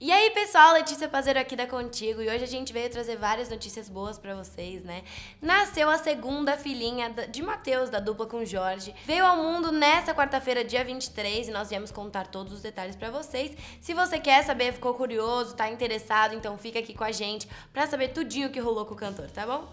E aí, pessoal, Letícia Pazero aqui da Contigo e hoje a gente veio trazer várias notícias boas para vocês, né? Nasceu a segunda filhinha de Matheus, da dupla com Jorge. Veio ao mundo nesta quarta-feira, dia 23, e nós viemos contar todos os detalhes para vocês. Se você quer saber, ficou curioso, tá interessado, então fica aqui com a gente para saber tudinho o que rolou com o cantor, tá bom?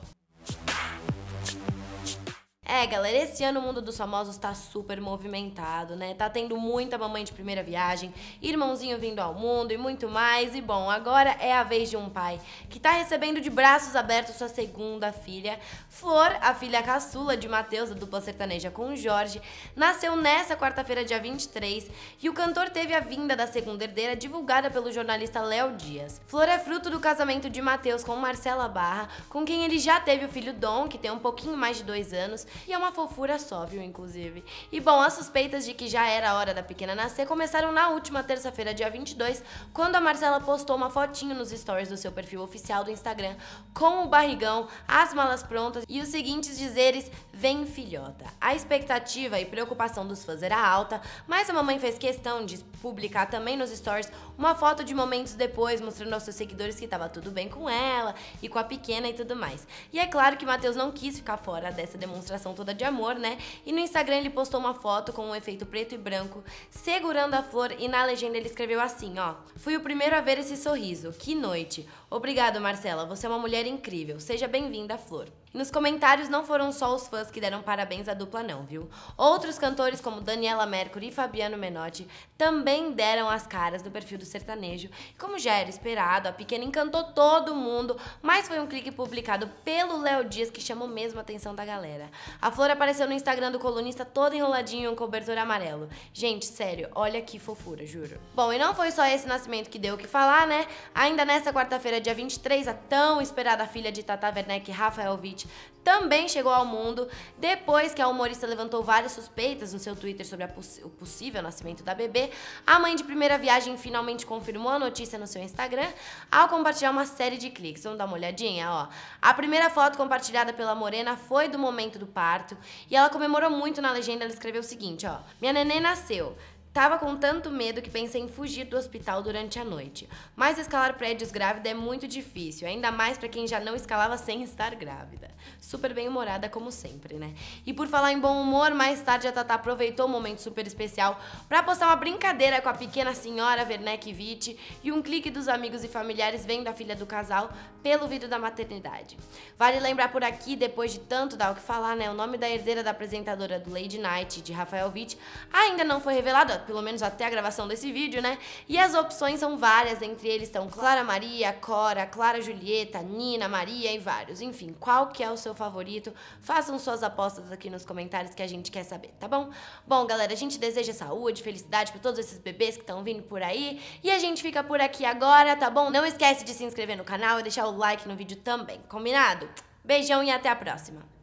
É, galera, esse ano o mundo dos famosos tá super movimentado, né? Tá tendo muita mamãe de primeira viagem, irmãozinho vindo ao mundo e muito mais. E bom, agora é a vez de um pai que tá recebendo de braços abertos sua segunda filha, Flor, a filha caçula de Matheus, da dupla sertaneja com Jorge, nasceu nessa quarta-feira, dia 23, e o cantor teve a vinda da segunda herdeira divulgada pelo jornalista Léo Dias. Flor é fruto do casamento de Matheus com Marcela Barra, com quem ele já teve o filho Dom, que tem um pouquinho mais de dois anos, e é uma fofura só, viu, inclusive. E bom, as suspeitas de que já era a hora da pequena nascer começaram na última terça-feira, dia 22, quando a Marcela postou uma fotinho nos stories do seu perfil oficial do Instagram com o barrigão, as malas prontas e os seguintes dizeres: "Vem filhota". A expectativa e preocupação dos fãs era alta, mas a mamãe fez questão de publicar também nos stories uma foto de momentos depois mostrando aos seus seguidores que estava tudo bem com ela e com a pequena e tudo mais. E é claro que Matheus não quis ficar fora dessa demonstração toda de amor, né? E no Instagram ele postou uma foto com um efeito preto e branco, segurando a flor e na legenda ele escreveu assim, ó: "Fui o primeiro a ver esse sorriso. Que noite. Obrigado, Marcela. Você é uma mulher incrível. Seja bem-vinda, Flor." Nos comentários não foram só os fãs que deram parabéns à dupla não, viu? Outros cantores como Daniela Mercury e Fabiano Menotti também deram as caras no perfil do sertanejo. E como já era esperado, a pequena encantou todo mundo, mas foi um clique publicado pelo Léo Dias que chamou mesmo a atenção da galera. A flor apareceu no Instagram do colunista toda enroladinho em cobertor amarelo. Gente, sério, olha que fofura, juro. Bom, e não foi só esse nascimento que deu o que falar, né? Ainda nesta quarta-feira, dia 23, a tão esperada filha de Tata Werneck, Rafael Witt, também chegou ao mundo depois que a humorista levantou várias suspeitas no seu Twitter sobre o possível nascimento da bebê. A mãe de primeira viagem finalmente confirmou a notícia no seu Instagram ao compartilhar uma série de cliques. Vamos dar uma olhadinha, ó. A primeira foto compartilhada pela Morena foi do momento do parto e ela comemorou muito na legenda. Ela escreveu o seguinte, ó: "Minha neném nasceu. Tava com tanto medo que pensei em fugir do hospital durante a noite. Mas escalar prédios grávida é muito difícil, ainda mais para quem já não escalava sem estar grávida. Super bem-humorada como sempre, né? E por falar em bom humor, mais tarde a Tata aproveitou um momento super especial para postar uma brincadeira com a pequena senhora Werneck Witt e um clique dos amigos e familiares vendo a filha do casal pelo vídeo da maternidade. Vale lembrar por aqui, depois de tanto dar o que falar, né? O nome da herdeira da apresentadora do Lady Night, de Rafael Witt, ainda não foi revelado pelo menos até a gravação desse vídeo, né? E as opções são várias, entre eles estão Clara Maria, Cora, Clara Julieta, Nina, Maria e vários. Enfim, qual que é o seu favorito? Façam suas apostas aqui nos comentários que a gente quer saber, tá bom? Bom, galera, a gente deseja saúde, felicidade para todos esses bebês que estão vindo por aí. E a gente fica por aqui agora, tá bom? Não esquece de se inscrever no canal e deixar o like no vídeo também, combinado? Beijão e até a próxima!